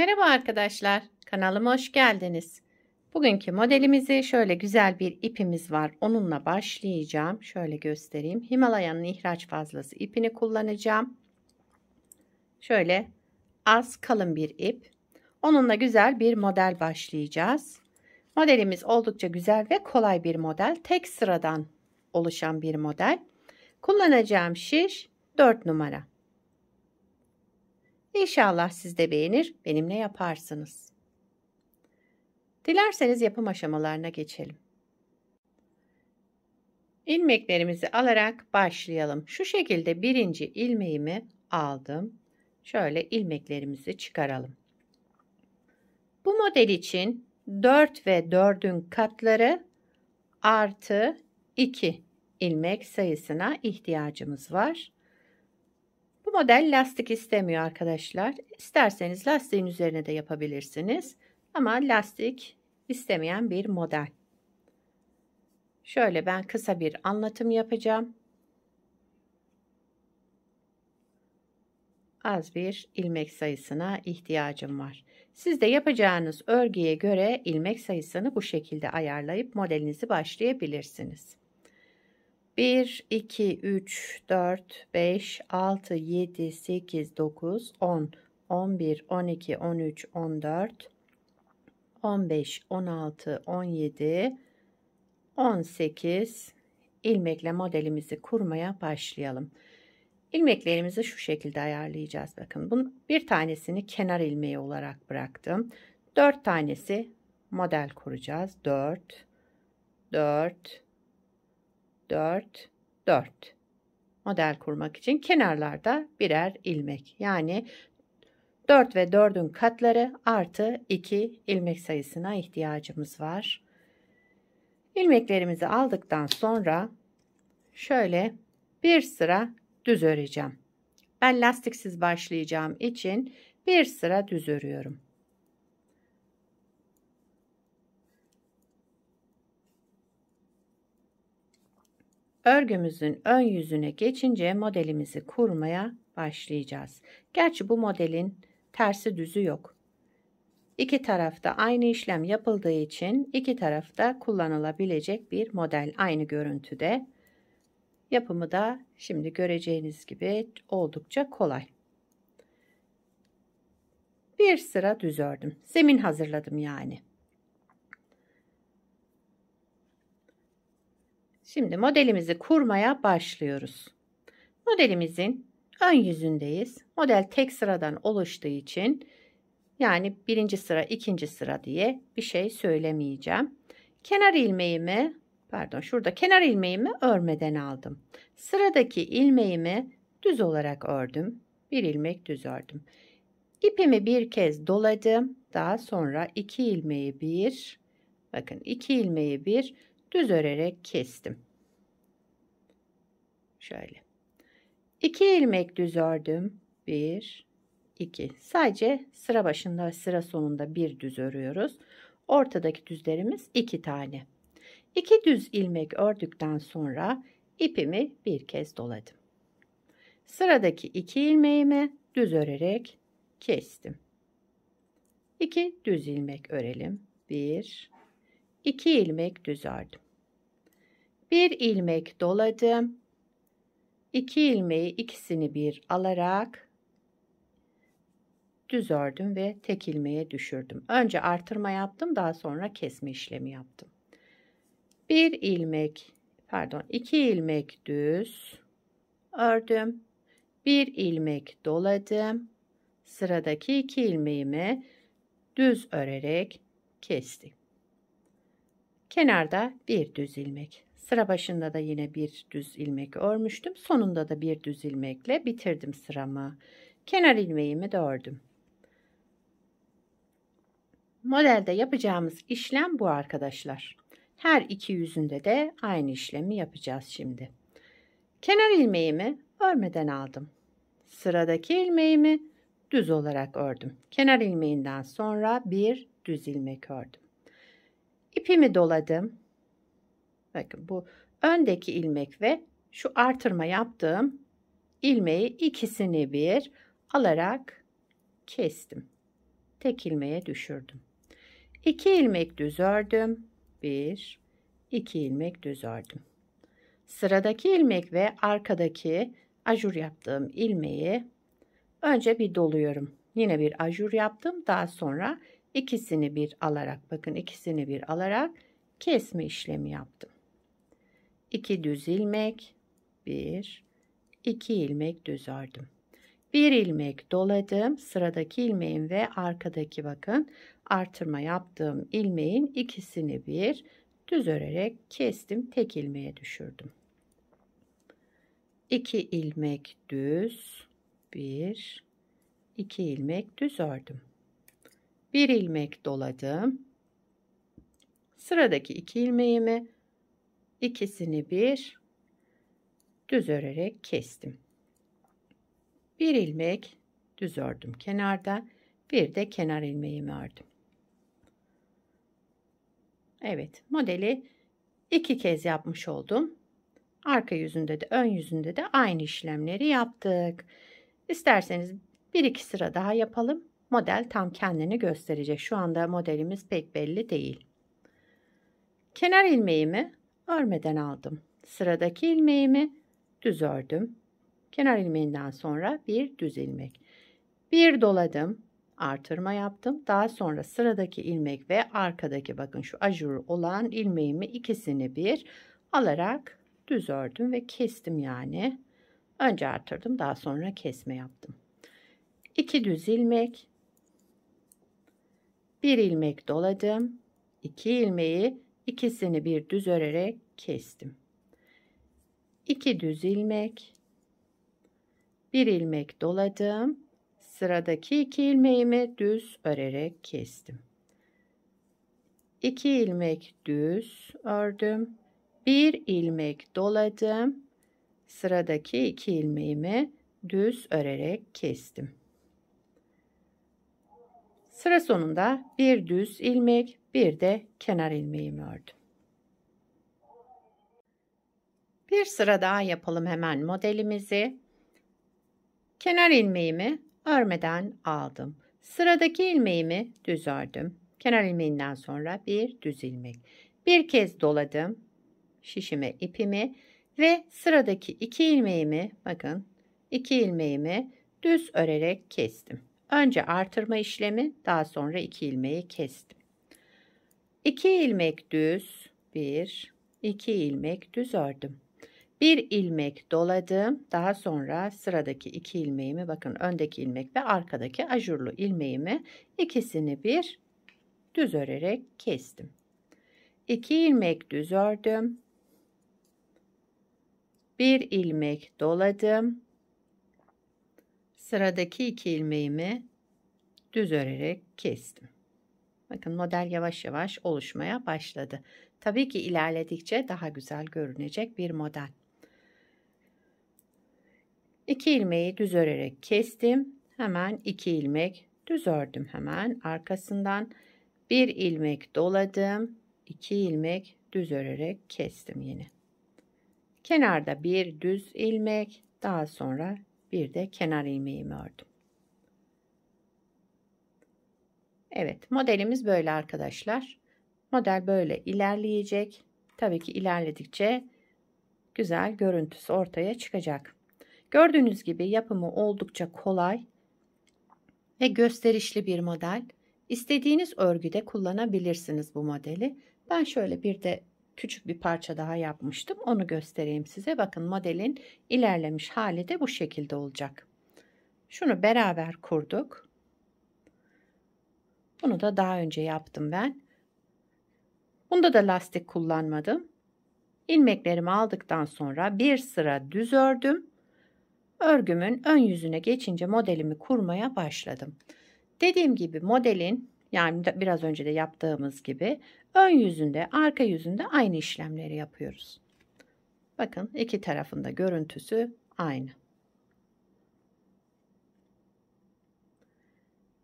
Merhaba arkadaşlar, kanalıma hoş geldiniz. Bugünkü modelimizi şöyle güzel bir ipimiz var. Onunla başlayacağım. Şöyle göstereyim. Himalaya'nın ihraç fazlası ipini kullanacağım. Şöyle az kalın bir ip. Onunla güzel bir model başlayacağız. Modelimiz oldukça güzel ve kolay bir model. Tek sıradan oluşan bir model. Kullanacağım şiş 4 numara. İnşallah siz de beğenir, benimle yaparsınız. Dilerseniz yapım aşamalarına geçelim. İlmeklerimizi alarak başlayalım. Şu şekilde birinci ilmeğimi aldım. Şöyle ilmeklerimizi çıkaralım. Bu model için 4 ve 4'ün katları artı 2 ilmek sayısına ihtiyacımız var. Bu model lastik istemiyor arkadaşlar. İsterseniz lastiğin üzerine de yapabilirsiniz. Ama lastik istemeyen bir model. Şöyle ben kısa bir anlatım yapacağım. Az bir ilmek sayısına ihtiyacım var. Siz de yapacağınız örgüye göre ilmek sayısını bu şekilde ayarlayıp modelinizi başlayabilirsiniz. 1, 2, 3, 4, 5, 6, 7, 8, 9, 10, 11, 12, 13, 14, 15, 16, 17, 18 ilmekle modelimizi kurmaya başlayalım. İlmeklerimizi şu şekilde ayarlayacağız. Bakın bunun bir tanesini kenar ilmeği olarak bıraktım. 4 tanesi model kuracağız. 4, 4, 4, 4 model kurmak için kenarlarda birer ilmek. Yani 4 ve 4'ün katları artı 2 ilmek sayısına ihtiyacımız var. İlmeklerimizi aldıktan sonra şöyle bir sıra düz öreceğim. Ben lastiksiz başlayacağım için bir sıra düz örüyorum. Örgümüzün ön yüzüne geçince modelimizi kurmaya başlayacağız. Gerçi bu modelin tersi düzü yok. İki tarafta aynı işlem yapıldığı için iki tarafta kullanılabilecek bir model aynı görüntüde. Yapımı da şimdi göreceğiniz gibi oldukça kolay. Bir sıra düz ördüm. Zemin hazırladım yani. Şimdi modelimizi kurmaya başlıyoruz. Modelimizin ön yüzündeyiz. Model tek sıradan oluştuğu için yani birinci sıra ikinci sıra diye bir şey söylemeyeceğim. Kenar ilmeğimi pardon şurada kenar ilmeğimi örmeden aldım. Sıradaki ilmeğimi düz olarak ördüm. Bir ilmek düz ördüm. İpimi bir kez doladım. Daha sonra iki ilmeği bir bakın iki ilmeği bir düz örerek kestim. Şöyle. 2 ilmek düz ördüm. 1 2. Sadece sıra başında sıra sonunda bir düz örüyoruz. Ortadaki düzlerimiz 2 tane. 2 düz ilmek ördükten sonra ipimi bir kez doladım. Sıradaki 2 ilmeğimi düz örerek kestim. 2 düz ilmek örelim. 1 2 ilmek düz ördüm. 1 ilmek doladım. 2 ilmeği ikisini bir alarak düz ördüm ve tek ilmeğe düşürdüm. Önce artırma yaptım, daha sonra kesme işlemi yaptım. 1 ilmek, pardon, 2 ilmek düz ördüm. 1 ilmek doladım. Sıradaki 2 ilmeğimi düz örerek kestim. Kenarda bir düz ilmek. Sıra başında da yine bir düz ilmek örmüştüm. Sonunda da bir düz ilmekle bitirdim sıramı. Kenar ilmeğimi de ördüm. Modelde yapacağımız işlem bu arkadaşlar. Her iki yüzünde de aynı işlemi yapacağız şimdi. Kenar ilmeğimi örmeden aldım. Sıradaki ilmeğimi düz olarak ördüm. Kenar ilmeğinden sonra bir düz ilmek ördüm ipimi doladım. Bakın bu öndeki ilmek ve şu artırma yaptığım ilmeği ikisini bir alarak kestim. Tek ilmeğe düşürdüm. 2 ilmek düz ördüm. 1 2 ilmek düz ördüm. Sıradaki ilmek ve arkadaki ajur yaptığım ilmeği önce bir doluyorum. Yine bir ajur yaptım. Daha sonra ikisini bir alarak bakın ikisini bir alarak kesme işlemi yaptım. 2 düz ilmek 1 2 ilmek düz ördüm. 1 ilmek doladım. Sıradaki ilmeğin ve arkadaki bakın artırma yaptığım ilmeğin ikisini bir düz örerek kestim. Tek ilmeğe düşürdüm. 2 ilmek düz 1 2 ilmek düz ördüm bir ilmek doladım. Sıradaki iki ilmeğimi ikisini bir düz örerek kestim. Bir ilmek düz ördüm kenarda, bir de kenar ilmeğimi ördüm. Evet, modeli iki kez yapmış oldum. Arka yüzünde de ön yüzünde de aynı işlemleri yaptık. İsterseniz bir iki sıra daha yapalım model tam kendini gösterecek. Şu anda modelimiz pek belli değil. Kenar ilmeğimi örmeden aldım. Sıradaki ilmeğimi düz ördüm. Kenar ilmeğinden sonra bir düz ilmek. Bir doladım, artırma yaptım. Daha sonra sıradaki ilmek ve arkadaki bakın şu ajur olan ilmeğimi ikisini bir alarak düz ördüm ve kestim yani. Önce artırdım, daha sonra kesme yaptım. 2 düz ilmek, bir ilmek doladım. İki ilmeği ikisini bir düz örerek kestim. İki düz ilmek. Bir ilmek doladım. Sıradaki iki ilmeğimi düz örerek kestim. İki ilmek düz ördüm. bir ilmek doladım. Sıradaki iki ilmeğimi düz örerek kestim. Sıra sonunda bir düz ilmek bir de kenar ilmeğimi ördüm. Bir sıra daha yapalım hemen modelimizi. Kenar ilmeğimi örmeden aldım. Sıradaki ilmeğimi düz ördüm. Kenar ilmeğinden sonra bir düz ilmek. Bir kez doladım şişime ipimi ve sıradaki iki ilmeğimi bakın iki ilmeğimi düz örerek kestim. Önce artırma işlemi, daha sonra 2 ilmeği kestim. 2 ilmek düz, 1, 2 ilmek düz ördüm. 1 ilmek doladım. Daha sonra sıradaki 2 ilmeğimi bakın öndeki ilmek ve arkadaki ajurlu ilmeğimi ikisini bir düz örerek kestim. 2 ilmek düz ördüm. 1 ilmek doladım. Sıradaki iki ilmeğimi düz örerek kestim. Bakın model yavaş yavaş oluşmaya başladı. Tabii ki ilerledikçe daha güzel görünecek bir model. İki ilmeği düz örerek kestim. Hemen iki ilmek düz ördüm hemen arkasından. Bir ilmek doladım. iki ilmek düz örerek kestim yine. Kenarda bir düz ilmek daha sonra bir de kenar ilmeğimi ördüm. Evet modelimiz böyle arkadaşlar. Model böyle ilerleyecek. Tabii ki ilerledikçe güzel görüntüsü ortaya çıkacak. Gördüğünüz gibi yapımı oldukça kolay ve gösterişli bir model. İstediğiniz örgüde kullanabilirsiniz bu modeli. Ben şöyle bir de küçük bir parça daha yapmıştım. Onu göstereyim size. Bakın modelin ilerlemiş hali de bu şekilde olacak. Şunu beraber kurduk. Bunu da daha önce yaptım ben. Bunda da lastik kullanmadım. İlmeklerimi aldıktan sonra bir sıra düz ördüm. Örgümün ön yüzüne geçince modelimi kurmaya başladım. Dediğim gibi modelin yani biraz önce de yaptığımız gibi ön yüzünde, arka yüzünde aynı işlemleri yapıyoruz. Bakın iki tarafında görüntüsü aynı.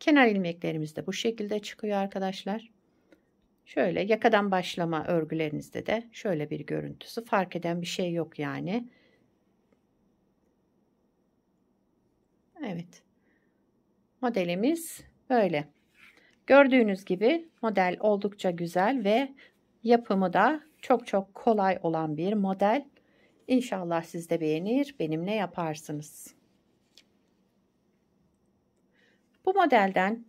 Kenar ilmeklerimiz de bu şekilde çıkıyor arkadaşlar. Şöyle yakadan başlama örgülerinizde de şöyle bir görüntüsü. Fark eden bir şey yok yani. Evet. Modelimiz böyle. Gördüğünüz gibi model oldukça güzel ve yapımı da çok çok kolay olan bir model. İnşallah siz de beğenir, benimle yaparsınız. Bu modelden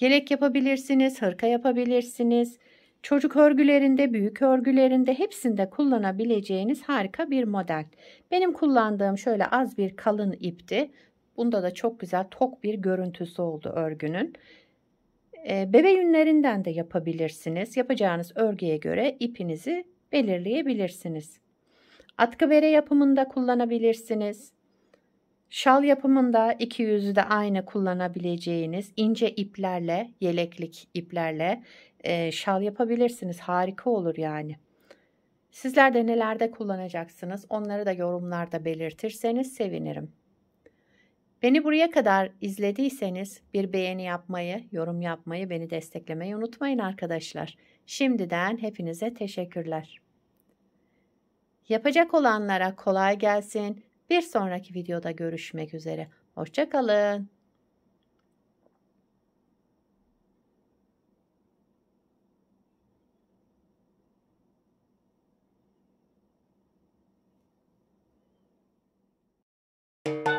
yelek yapabilirsiniz, hırka yapabilirsiniz. Çocuk örgülerinde, büyük örgülerinde hepsinde kullanabileceğiniz harika bir model. Benim kullandığım şöyle az bir kalın ipti. Bunda da çok güzel tok bir görüntüsü oldu örgünün. Bebe yünlerinden de yapabilirsiniz. Yapacağınız örgüye göre ipinizi belirleyebilirsiniz. Atkı bere yapımında kullanabilirsiniz. Şal yapımında iki yüzü de aynı kullanabileceğiniz ince iplerle, yeleklik iplerle şal yapabilirsiniz. Harika olur yani. Sizler de nelerde kullanacaksınız onları da yorumlarda belirtirseniz sevinirim. Beni buraya kadar izlediyseniz bir beğeni yapmayı, yorum yapmayı, beni desteklemeyi unutmayın arkadaşlar. Şimdiden hepinize teşekkürler. Yapacak olanlara kolay gelsin. Bir sonraki videoda görüşmek üzere. Hoşçakalın. Müzik